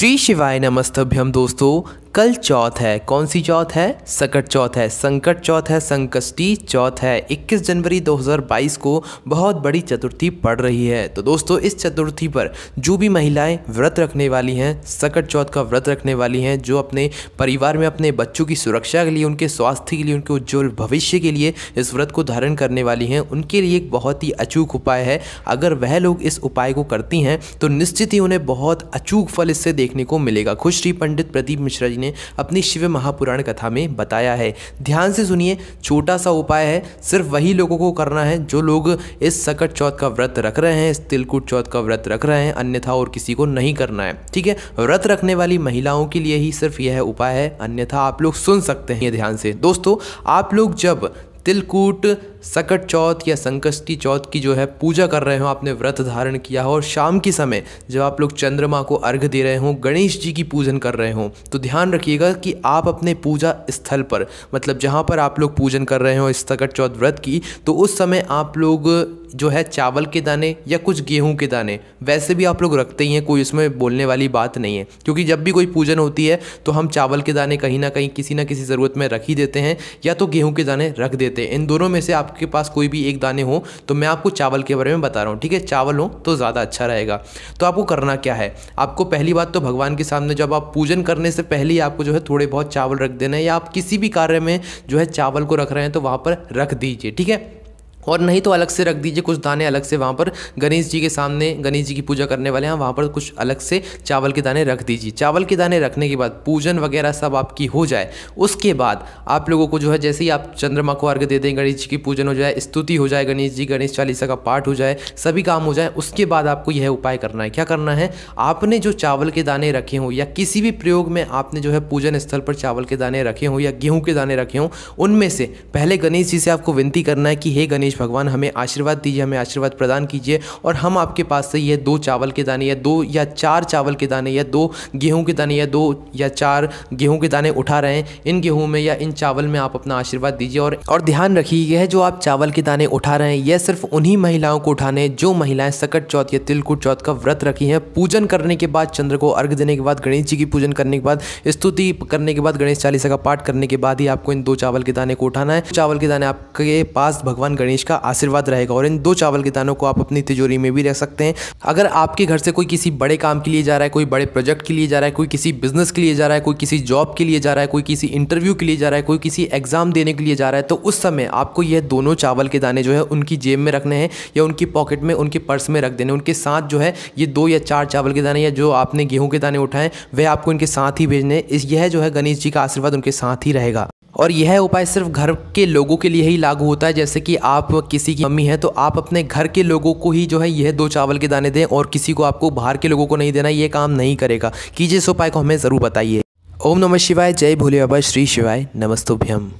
श्री शिवाय नमस्तभ्यम दोस्तों कल चौथ है कौन सी चौथ है सकट चौथ है संकट चौथ है संकष्टी चौथ है 21 जनवरी 2022 को बहुत बड़ी चतुर्थी पड़ रही है तो दोस्तों इस चतुर्थी पर जो भी महिलाएं व्रत रखने वाली हैं सकट चौथ का व्रत रखने वाली हैं जो अपने परिवार में अपने बच्चों की सुरक्षा के लिए उनके स्वास्थ्य के लिए उनके उज्ज्वल भविष्य के लिए इस व्रत को धारण करने वाली हैं उनके लिए एक बहुत ही अचूक उपाय है अगर वह लोग इस उपाय को करती हैं तो निश्चित ही उन्हें बहुत अचूक फल इससे देखने को मिलेगा खुश पंडित प्रदीप मिश्रा जी ने अपनी शिव महापुराण कथा में बताया है ध्यान से सुनिए छोटा सा उपाय है सिर्फ वही लोगों को करना है जो लोग इस सकट चौथ का व्रत रख रहे हैं इस तिलकुट चौथ का व्रत रख रहे हैं अन्यथा और किसी को नहीं करना है ठीक है व्रत रखने वाली महिलाओं के लिए ही सिर्फ यह उपाय है अन्यथा आप लोग सुन सकते हैं ध्यान से दोस्तों आप लोग जब तिलकूट सकट चौथ या संकष्टी चौथ की जो है पूजा कर रहे हो आपने व्रत धारण किया हो और शाम के समय जब आप लोग चंद्रमा को अर्घ दे रहे हों गणेश जी की पूजन कर रहे हों तो ध्यान रखिएगा कि आप अपने पूजा स्थल पर मतलब जहाँ पर आप लोग पूजन कर रहे हो सकट चौथ व्रत की तो उस समय आप लोग जो है चावल के दाने या कुछ गेहूँ के दाने वैसे भी आप लोग रखते ही हैं कोई उसमें बोलने वाली बात नहीं है क्योंकि जब भी कोई पूजन होती है तो हम चावल के दाने कहीं ना कहीं किसी ना किसी ज़रूरत में रख ही देते हैं या तो गेहूँ के दाने रख देते हैं इन दोनों में से आपके पास कोई भी एक दाने हो तो मैं आपको चावल के बारे में बता रहा हूँ ठीक है चावल हो तो ज़्यादा अच्छा रहेगा तो आपको करना क्या है आपको पहली बात तो भगवान के सामने जब आप पूजन करने से पहले ही आपको जो है थोड़े बहुत चावल रख देना है या आप किसी भी कार्य में जो है चावल को रख रहे हैं तो वहाँ पर रख दीजिए ठीक है और नहीं तो अलग से रख दीजिए कुछ दाने अलग से वहाँ पर गणेश जी के सामने गणेश जी की पूजा करने वाले हैं वहाँ पर कुछ अलग से चावल के दाने रख दीजिए चावल के दाने रखने के बाद पूजन वगैरह सब आपकी हो जाए उसके बाद आप लोगों को जो है जैसे ही आप चंद्रमा को अर्घ दे दें गणेश जी की पूजन हो जाए स्तुति हो जाए गणेश जी गणेश चालीसा का पाठ हो जाए सभी काम हो जाए उसके बाद आपको यह उपाय करना है क्या करना है आपने जो चावल के दाने रखे हों या किसी भी प्रयोग में आपने जो है पूजन स्थल पर चावल के दाने रखे हों या गेहूँ के दाने रखे हों उनमें से पहले गणेश जी से आपको विनती करना है कि हे गणेश गणेश भगवान हमें आशीर्वाद दीजिए हमें आशीर्वाद प्रदान कीजिए और हम आपके पास से ये दो चावल के दाने या दो या चार चावल के दाने या दो गेहूँ के दाने या दो या चार गेहूँ के दाने उठा रहे हैं इन गेहूँ में या इन चावल में आप अपना आशीर्वाद दीजिए और और ध्यान रखिए यह जो आप चावल के दाने उठा रहे हैं यह सिर्फ उन्हीं महिलाओं को उठाने जो महिलाएं सकट चौथ या तिलकुट चौथ का व्रत रखी हैं पूजन करने के बाद चंद्र को अर्घ देने के बाद गणेश जी की पूजन करने के बाद स्तुति करने के बाद गणेश चालीसा का पाठ करने के बाद ही आपको इन दो चावल के दाने को उठाना है चावल के दाने आपके पास भगवान गणेश गणेश का आशीर्वाद रहेगा और इन दो चावल के दानों को आप अपनी तिजोरी में भी रख सकते हैं अगर आपके घर से कोई किसी बड़े काम के लिए जा रहा है कोई बड़े प्रोजेक्ट के लिए जा रहा है कोई किसी बिजनेस के लिए जा रहा है कोई किसी जॉब के लिए जा रहा है कोई किसी इंटरव्यू के लिए जा रहा है कोई किसी एग्जाम देने के लिए जा रहा है तो उस समय आपको यह दोनों चावल के दाने जो है उनकी जेब में रखने हैं या उनकी पॉकेट में उनके पर्स में रख देने उनके साथ जो है ये दो या चार चावल के दाने या जो आपने गेहूं के दाने उठाए वह आपको इनके साथ ही भेजने इस यह जो है गणेश जी का आशीर्वाद उनके साथ ही रहेगा और यह उपाय सिर्फ घर के लोगों के लिए ही लागू होता है जैसे कि आप किसी की मम्मी है तो आप अपने घर के लोगों को ही जो है यह दो चावल के दाने दें और किसी को आपको बाहर के लोगों को नहीं देना यह काम नहीं करेगा कीजिए इस उपाय को हमें ज़रूर बताइए ओम नमः शिवाय जय भोले बाबा श्री शिवाय नमस्तुभ्यम